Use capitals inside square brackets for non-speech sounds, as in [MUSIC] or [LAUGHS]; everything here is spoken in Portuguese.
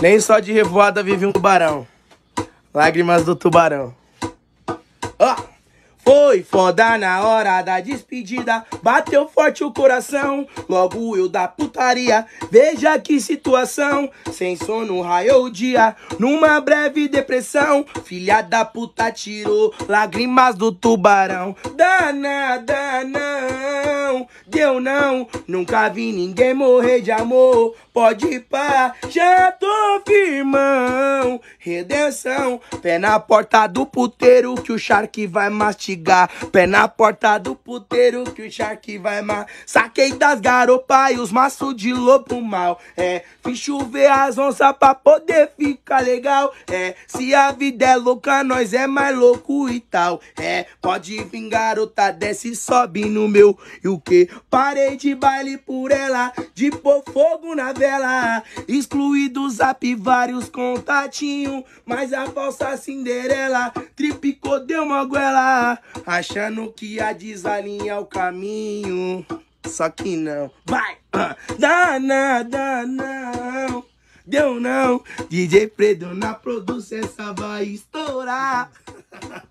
Nem só de revoada vive um tubarão. Lágrimas do tubarão. Ó! Oh! Foi foda na hora da despedida, bateu forte o coração, logo eu da putaria. Veja que situação, sem sono raiou o dia, numa breve depressão. Filha da puta tirou lágrimas do tubarão. Dana, dana deu não. Nunca vi ninguém morrer de amor. Pode ir pá, já tô firmando redenção. Pé na porta do puteiro que o Shark vai mastigar. Pé na porta do puteiro que o Shark vai ma. Saquei das garopas e os maços de lobo mal. É, fiz chover as onças pra poder ficar legal. É, se a vida é louca, nós é mais louco e tal. É, pode vir garota, desce e sobe no meu. E o que? Parei de baile por ela, de pôr fogo na vela. Excluídos zap vários contatinhos mas a falsa Cinderela tripicou, deu uma goela, achando que ia desalinhar o caminho. Só que não, vai, uh, dá não, dá não, deu não. DJ Predo na produção, essa vai estourar. [LAUGHS]